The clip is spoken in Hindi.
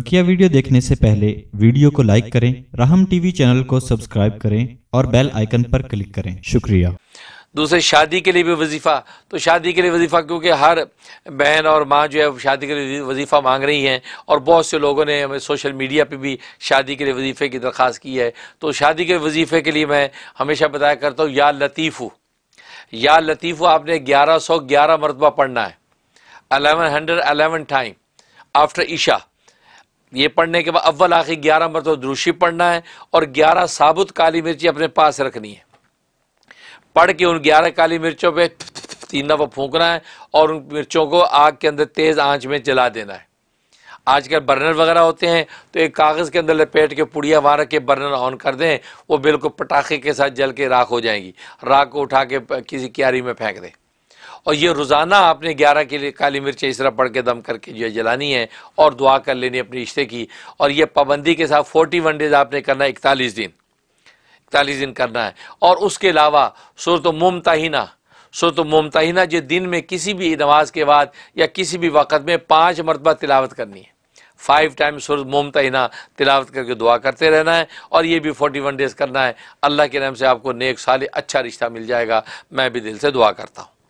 बकिया वीडियो देखने से पहले वीडियो को लाइक करें राहम टीवी चैनल को सब्सक्राइब करें और बेल आइकन पर क्लिक करें शुक्रिया दूसरे शादी के लिए भी वजीफ़ा तो शादी के लिए वजीफ़ा क्योंकि हर बहन और माँ जो है शादी के लिए वजीफ़ा मांग रही हैं और बहुत से लोगों ने हमें सोशल मीडिया पे भी शादी के लिए वजीफ़े की दरख्वास्त की है तो शादी के वजीफ़े के लिए मैं हमेशा बताया करता हूँ या लतीफ़ू या लतीफ़ू आपने ग्यारह सौ ग्यारह मरतबा पढ़ना है eleven hundred eleven time after ईशा ये पढ़ने के बाद अव्वल आखिर ग्यारह मरतब द्रूशी पढ़ना है और ग्यारह साबुत काली मिर्ची अपने पास रखनी है पढ़ के उन ग्यारह काली मिर्चों पर तीन दफ़ा फूकना है और उन मिर्चों को आग के अंदर तेज़ आंच में जला देना है आजकल बर्नर वगैरह होते हैं तो एक कागज़ के अंदर लपेट के पुड़िया वहाँ रख के बर्नर ऑन कर दें वो बिल्कुल पटाखे के साथ जल के राख हो जाएंगी राख को उठा के किसी क्यारी में फेंक दें और ये रोज़ाना आपने ग्यारह के लिए काली मिर्च इस तरह पढ़ के दम करके जो है जलानी है और दुआ कर लेनी अपने रिश्ते की और ये पाबंदी के साथ फोर्टी वन डेज आपने करना है इकतालीस दिन इकतालीस दिन करना है और उसके अलावा तो मुमताहिना तो मुमताहिना जो दिन में किसी भी नमाज के बाद या किसी भी वक़्त में पाँच मरतबा तिलावत करनी है फाइव टाइम सुर मुमताहिना तिलावत करके दुआ करते रहना है और ये भी फोर्टी वन डेज़ करना है अल्लाह के नाम से आपको नेक साल अच्छा रिश्ता मिल जाएगा मैं भी दिल से दुआ करता हूँ